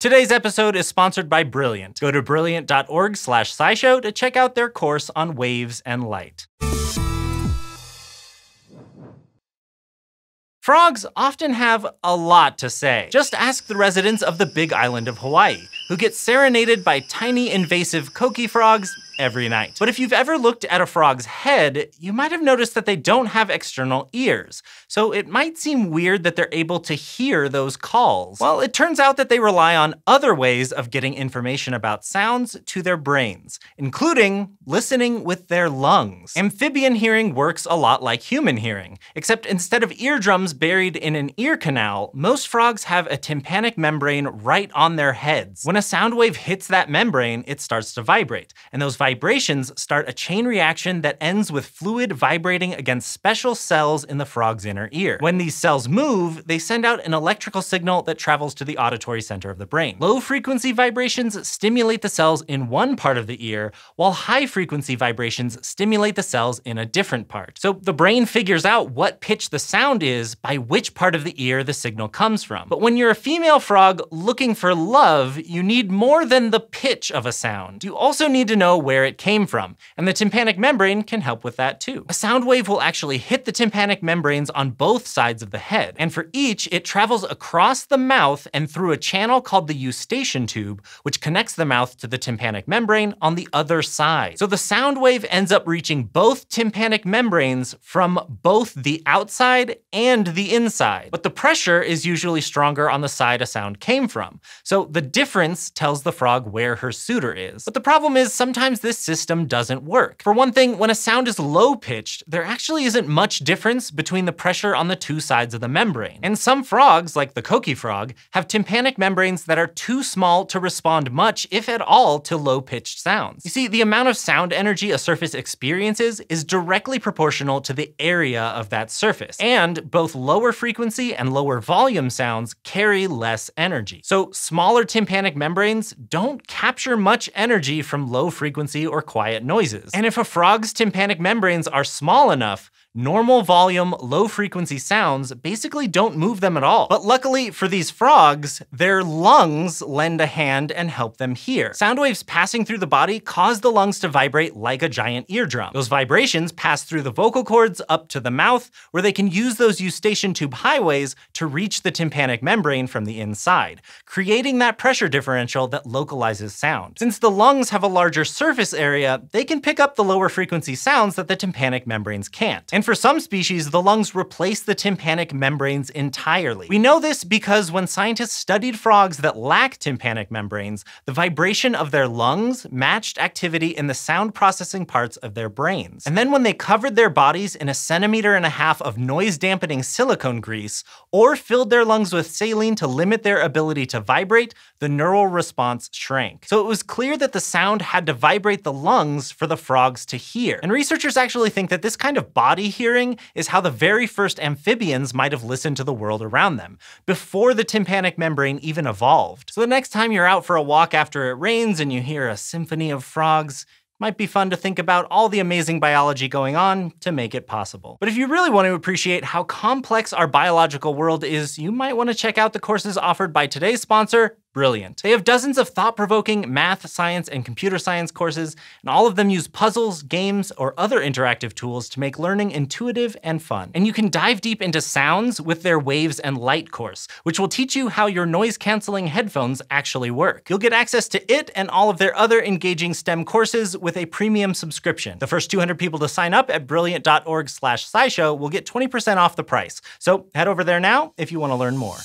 Today's episode is sponsored by Brilliant. Go to brilliant.org slash scishow to check out their course on waves and light. Frogs often have a lot to say. Just ask the residents of the Big Island of Hawaii, who get serenaded by tiny invasive koki frogs every night. But if you've ever looked at a frog's head, you might have noticed that they don't have external ears. So it might seem weird that they're able to hear those calls. Well, it turns out that they rely on other ways of getting information about sounds to their brains, including listening with their lungs. Amphibian hearing works a lot like human hearing, except instead of eardrums buried in an ear canal, most frogs have a tympanic membrane right on their heads. When a sound wave hits that membrane, it starts to vibrate, and those vibrations vibrations start a chain reaction that ends with fluid vibrating against special cells in the frog's inner ear. When these cells move, they send out an electrical signal that travels to the auditory center of the brain. Low-frequency vibrations stimulate the cells in one part of the ear, while high-frequency vibrations stimulate the cells in a different part. So the brain figures out what pitch the sound is by which part of the ear the signal comes from. But when you're a female frog looking for love, you need more than the pitch of a sound. You also need to know where where it came from, and the tympanic membrane can help with that too. A sound wave will actually hit the tympanic membranes on both sides of the head, and for each, it travels across the mouth and through a channel called the eustachian tube, which connects the mouth to the tympanic membrane on the other side. So the sound wave ends up reaching both tympanic membranes from both the outside and the inside. But the pressure is usually stronger on the side a sound came from, so the difference tells the frog where her suitor is. But the problem is sometimes this this system doesn't work. For one thing, when a sound is low-pitched, there actually isn't much difference between the pressure on the two sides of the membrane. And some frogs, like the coqui frog, have tympanic membranes that are too small to respond much, if at all, to low-pitched sounds. You see, the amount of sound energy a surface experiences is directly proportional to the area of that surface, and both lower frequency and lower volume sounds carry less energy. So smaller tympanic membranes don't capture much energy from low-frequency or quiet noises. And if a frog's tympanic membranes are small enough, normal volume, low frequency sounds basically don't move them at all. But luckily for these frogs, their lungs lend a hand and help them hear. Sound waves passing through the body cause the lungs to vibrate like a giant eardrum. Those vibrations pass through the vocal cords up to the mouth, where they can use those eustachian tube highways to reach the tympanic membrane from the inside, creating that pressure differential that localizes sound. Since the lungs have a larger surface area, they can pick up the lower frequency sounds that the tympanic membranes can't. And for some species, the lungs replace the tympanic membranes entirely. We know this because when scientists studied frogs that lack tympanic membranes, the vibration of their lungs matched activity in the sound processing parts of their brains. And then when they covered their bodies in a centimeter and a half of noise-dampening silicone grease, or filled their lungs with saline to limit their ability to vibrate, the neural response shrank. So it was clear that the sound had to vibrate the lungs for the frogs to hear. And researchers actually think that this kind of body hearing is how the very first amphibians might have listened to the world around them, before the tympanic membrane even evolved. So the next time you're out for a walk after it rains and you hear a symphony of frogs, might be fun to think about all the amazing biology going on to make it possible. But if you really want to appreciate how complex our biological world is, you might want to check out the courses offered by today's sponsor, brilliant. They have dozens of thought-provoking math, science, and computer science courses, and all of them use puzzles, games, or other interactive tools to make learning intuitive and fun. And you can dive deep into sounds with their Waves and Light course, which will teach you how your noise-canceling headphones actually work. You'll get access to it and all of their other engaging STEM courses with a premium subscription. The first 200 people to sign up at brilliant.org slash scishow will get 20% off the price. So head over there now if you want to learn more.